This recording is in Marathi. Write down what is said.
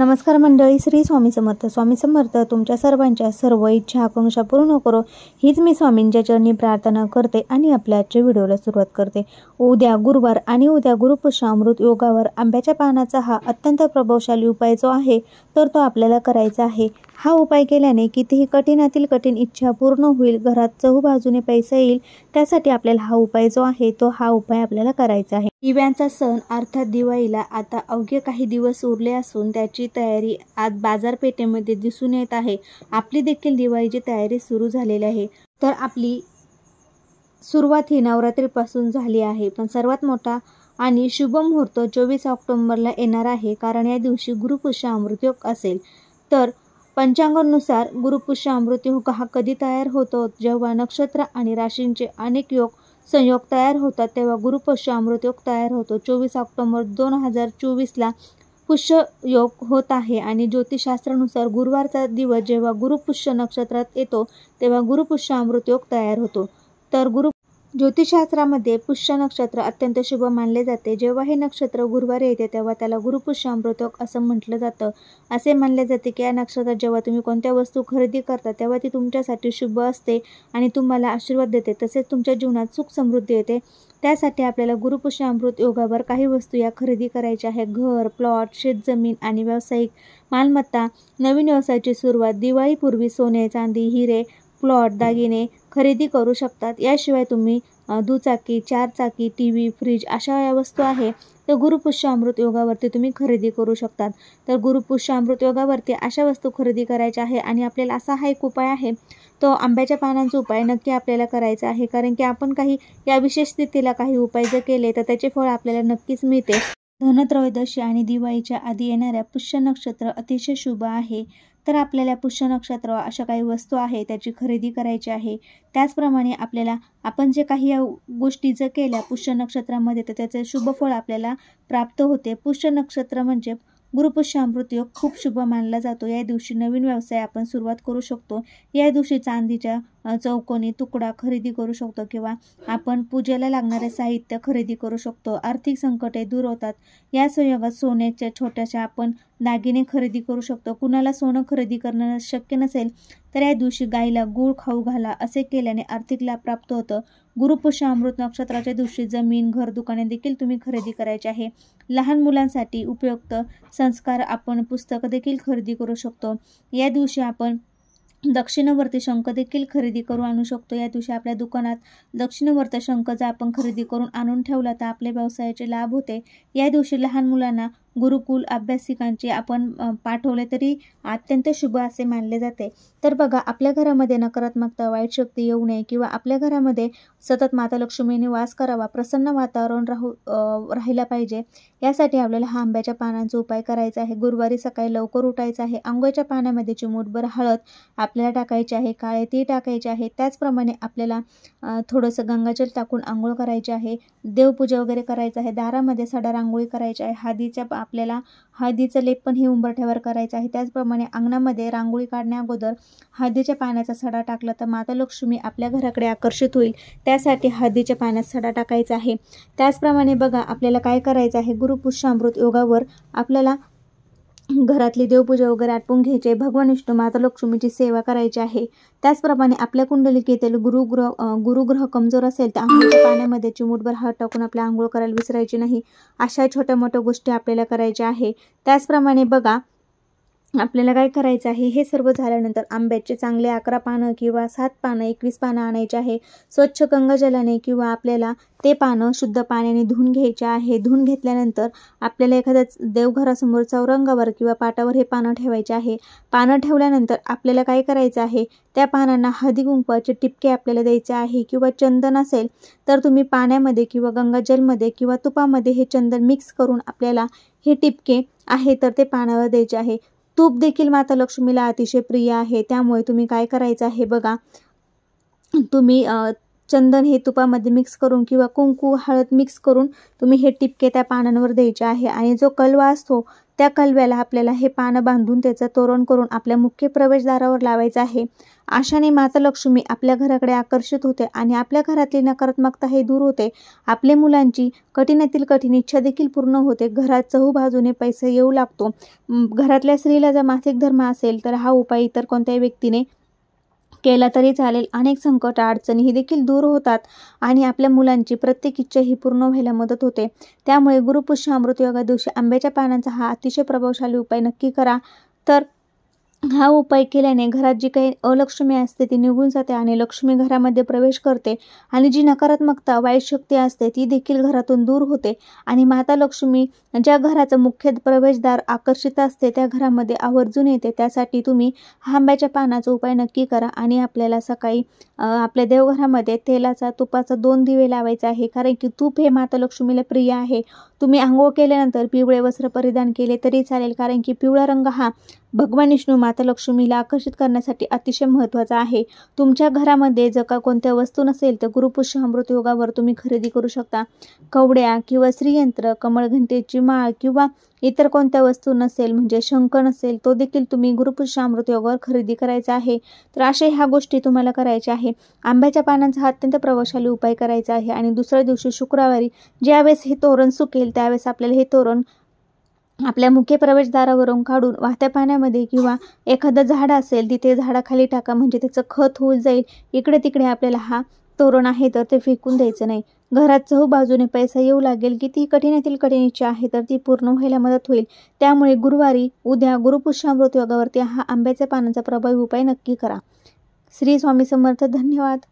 नमस्कार मंडळी श्री स्वामी समर्थ स्वामी समर्थ तुमच्या सर्वांच्या सर्व इच्छा आकांक्षा पूर्ण करो हीच मी स्वामींच्या चरणी प्रार्थना करते आणि आपल्या आजच्या व्हिडिओला सुरुवात करते उद्या गुरुवार आणि उद्या अमृत योगावर आंब्याच्या पानाचा हा अत्यंत प्रभावशाली उपाय जो आहे तर तो आपल्याला करायचा आहे हा उपाय केल्याने कितीही कठीणातील कठीण इच्छा पूर्ण होईल घरात चहूबाजूने पैसा येईल त्यासाठी आपल्याला हा उपाय जो आहे तो हा उपाय आपल्याला करायचा आहे दिव्यांचा सण अर्थात दिवाळीला आता अवघे काही दिवस उरले असून त्याची तयारी आज बाजारपेठेमध्ये दिसून येत आहे आपली देखील दिवाळीची तयारी सुरू झालेली आहे तर आपली सुरुवात ही नवरात्रीपासून झाली आहे पण सर्वात मोठा आणि शुभ मुहूर्त चोवीस ऑक्टोंबरला येणार आहे कारण या दिवशी गुरुपुष्य अमृतयोग असेल तर पंचांगानुसार योग हा कधी तयार होतो जेव्हा नक्षत्र आणि राशींचे अनेक योग संयोग तयार होतात तेव्हा गुरुपुष्य योग तयार होतो चोवीस ऑक्टोबर दोन हजार चोवीसला योग होत आहे आणि ज्योतिषशास्त्रानुसार गुरुवारचा दिवस जेव्हा गुरुपुष्य नक्षत्रात येतो तेव्हा गुरुपुष्य योग तयार होतो तर गुरु ज्योतिषशास्त्रामध्ये पुष्य नक्षत्र अत्यंत शुभ मानले जाते जेव्हा हे नक्षत्र गुरुवारी येते तेव्हा त्याला गुरुपुष्य योग असं म्हटलं जातं असे मानले जाते की या नक्षत्रात जेव्हा तुम्ही कोणत्या वस्तू खरेदी करता तेव्हा ती तुमच्यासाठी शुभ असते आणि तुम्हाला आशीर्वाद देते तसेच तुमच्या जीवनात सुख समृद्धी येते त्यासाठी आपल्याला गुरुपुष्य अमृत योगावर काही वस्तू या खरेदी करायच्या आहेत घर प्लॉट शेतजमीन आणि व्यावसायिक मालमत्ता नवीन व्यवसायाची सुरुवात दिवाळीपूर्वी सोने चांदी हिरे प्लॉट दागिने खरेदी करू शकतात याशिवाय तुम्ही दुचाकी चारचाकी टी व्ही फ्रीज अशा या वस्तू आहे तर गुरुपुष्य अमृत योगावरती तुम्ही खरेदी करू शकतात तर गुरुपुष्य अमृत योगावरती अशा वस्तू खरेदी करायच्या आहे आणि आपल्याला असा हा एक उपाय आहे तो आंब्याच्या पानांचा उपाय नक्की आपल्याला करायचा आहे कारण की आपण काही या विशेष स्थितीला काही उपाय जर केले तर त्याचे फळ आपल्याला नक्कीच मिळते धनत्रयोदशी आणि दिवाळीच्या आधी येणाऱ्या पुष्य नक्षत्र अतिशय शुभ आहे तर आपल्याला पुष्य नक्षत्र अशा काही वस्तू आहे त्याची खरेदी करायची आहे त्याचप्रमाणे आपल्याला आपण जे काही या गोष्टी जर केल्या पुष्य नक्षत्रामध्ये तर त्याचे शुभफळ आपल्याला प्राप्त होते पुष्य नक्षत्र म्हणजे अमृत योग खूप शुभ मानला जातो या दिवशी नवीन व्यवसाय आपण सुरुवात करू शकतो या दिवशी चांदीच्या चौकोनी तुकडा खरेदी करू शकतो किंवा आपण पूजेला लागणारे साहित्य खरेदी करू शकतो आर्थिक संकटे दूर होतात या संयोगात सोन्याच्या छोट्याशा आपण दागिने खरेदी करू शकतो कुणाला सोनं खरेदी करणं शक्य नसेल तर या दिवशी गाईला गूळ खाऊ घाला असे केल्याने आर्थिक लाभ प्राप्त होतं गुरुपुष्य अमृत नक्षत्राच्या दिवशी जमीन घर दुकाने देखील तुम्ही खरेदी करायचे आहे लहान मुलांसाठी उपयुक्त संस्कार आपण पुस्तकं देखील खरेदी करू शकतो या दिवशी आपण दक्षिणवर्ती शंख देखील खरेदी करून आणू शकतो या दिवशी आपल्या दुकानात दक्षिणवर्त शंख जर आपण खरेदी करून आणून ठेवला तर आपले व्यवसायाचे लाभ होते या दिवशी लहान मुलांना गुरुकुल अभ्यासिकांचे आपण पाठवले तरी अत्यंत शुभ असे मानले जाते तर बघा आपल्या घरामध्ये नकारात्मकता वाईट शक्ती येऊ नये किंवा आपल्या घरामध्ये सतत माता लक्ष्मीने वास करावा प्रसन्न वातावरण राहू राहिला पाहिजे यासाठी आपल्याला हा आंब्याच्या पानांचा उपाय करायचा आहे गुरुवारी सकाळी लवकर उठायचं आहे आंघोळच्या पाण्यामध्ये चिमूटभर हळद आपल्याला टाकायची आहे काळे ती टाकायचे आहे त्याचप्रमाणे आपल्याला थोडंसं गंगाजल टाकून आंघोळ करायची आहे देवपूजा वगैरे करायचं आहे दारामध्ये सडा रांगोळी करायची आहे हादीच्या आपल्याला हळदीचं पण हे उंबरठ्यावर करायचं आहे त्याचप्रमाणे अंगणामध्ये रांगोळी काढण्याअगोदर हळदीच्या पाण्याचा सडा टाकला तर माता लक्ष्मी आपल्या घराकडे आकर्षित होईल त्यासाठी हळदीच्या पाण्यात सडा टाकायचा आहे त्याचप्रमाणे बघा आपल्याला काय करायचं आहे गुरुपुष्यामृत योगावर आपल्याला घरातली देवपूजा वगैरे आटपून घ्यायची भगवान विष्णू माता लक्ष्मीची सेवा करायची आहे त्याचप्रमाणे आपल्या कुंडलिकेतील गुरुग्रह गुरुग्रह कमजोर असेल तर आंघोळ पाण्यामध्ये चिमूटभर हात टाकून आपल्या आंघोळ करायला विसरायची नाही अशा छोट्या मोठ्या गोष्टी आपल्याला करायच्या आहे त्याचप्रमाणे बघा आपल्याला काय करायचं आहे हे सर्व झाल्यानंतर आंब्याचे चांगले अकरा पानं किंवा सात पानं एकवीस पानं आणायचे आहे स्वच्छ गंगाजलाने किंवा आपल्याला ते पानं शुद्ध पाण्याने धुऊन घ्यायचे आहे धुऊन घेतल्यानंतर आपल्याला एखाद्या देवघरासमोर चौरंगावर किंवा पाटावर हे पानं ठेवायचे आहे पानं ठेवल्यानंतर आपल्याला काय करायचं आहे त्या पानांना हळदी कुंकवाचे टिपके आपल्याला द्यायचे आहे किंवा चंदन असेल तर तुम्ही पाण्यामध्ये किंवा गंगाजलमध्ये किंवा तुपामध्ये हे चंदन मिक्स करून आपल्याला हे टिपके आहे तर ते पानावर द्यायचे आहे तूप देखील माता लक्ष्मीला अतिशय प्रिय आहे त्यामुळे तुम्ही काय करायचं आहे बघा तुम्ही चंदन हे तुपामध्ये मिक्स करून किंवा कुंकू हळद मिक्स करून तुम्ही हे टिपके त्या पानांवर द्यायचे आहे आणि जो कलवा असतो त्या कलव्याला आपल्याला हे पानं बांधून त्याचं तोरण करून आपल्या मुख्य प्रवेशद्वारावर लावायचं आहे आशाने माता लक्ष्मी आपल्या घराकडे आकर्षित होते आणि आपल्या घरातली नकारात्मकता हे दूर होते आपले मुलांची कठीणातील कठीण इच्छा देखील पूर्ण होते घरात चहूबाजूने पैसे येऊ लागतो घरातल्या स्त्रीला जर मासिक धर्म असेल तर हा उपाय इतर कोणत्याही व्यक्तीने केला तरी चालेल अनेक संकट अडचणी ही देखील दूर होतात आणि आपल्या मुलांची प्रत्येक इच्छा ही पूर्ण व्हायला मदत होते त्यामुळे गुरुपुष्य अमृत योगा दिवशी आंब्याच्या पानांचा हा अतिशय प्रभावशाली उपाय नक्की करा तर हा उपाय केल्याने घरात जी काही अलक्ष्मी असते ती निघून जाते आणि लक्ष्मी घरामध्ये प्रवेश करते आणि जी नकारात्मकता वाईट शक्ती असते ती देखील घरातून दूर होते आणि माता लक्ष्मी ज्या घराचं मुख्य प्रवेशद्वार आकर्षित असते त्या घरामध्ये आवर्जून येते त्यासाठी तुम्ही आंब्याच्या पानाचा उपाय नक्की करा आणि आपल्याला सकाळी आपल्या देवघरामध्ये तेलाचा तुपाचा दोन दिवे लावायचा आहे कारण की तूप हे माता लक्ष्मीला प्रिय आहे तुम्ही आंघोळ केल्यानंतर पिवळे वस्त्र परिधान केले तरी चालेल कारण की पिवळा रंग हा भगवान विष्णू माता लक्ष्मीला आकर्षित करण्यासाठी अतिशय महत्त्वाचा आहे तुमच्या घरामध्ये जर का कोणत्या वस्तू नसेल तर गुरुपुष्य अमृत योगावर तुम्ही खरेदी करू शकता कवड्या किंवा श्रीयंत्र कमळघंटेची माळ किंवा इतर कोणत्या वस्तू नसेल म्हणजे शंख नसेल तो देखील तुम्ही गुरुपुष्य अमृत योगावर खरेदी करायचा आहे तर अशा ह्या गोष्टी तुम्हाला करायच्या आहे आंब्याच्या पानांचा अत्यंत प्रभावशाली उपाय करायचा आहे आणि दुसऱ्या दिवशी शुक्रवारी ज्यावेळेस हे तोरण सुकेल त्यावेळेस आपल्याला हे तोरण आपल्या मुख्य प्रवेशद्वारावरून काढून वाहत्या पाण्यामध्ये किंवा एखादं झाड असेल तिथे झाडाखाली टाका म्हणजे त्याचं खत होऊन जाईल इकडे तिकडे आपल्याला हा तोरण आहे तर ते फेकून द्यायचं नाही घरात चहूबाजूने पैसा येऊ लागेल की ती कठीणातील कठीण आहे तर ती पूर्ण व्हायला मदत होईल त्यामुळे गुरुवारी उद्या गुरुपुष्यामृत योगावरती हा आंब्याच्या पानांचा प्रभावी उपाय नक्की करा श्री स्वामी समर्थ धन्यवाद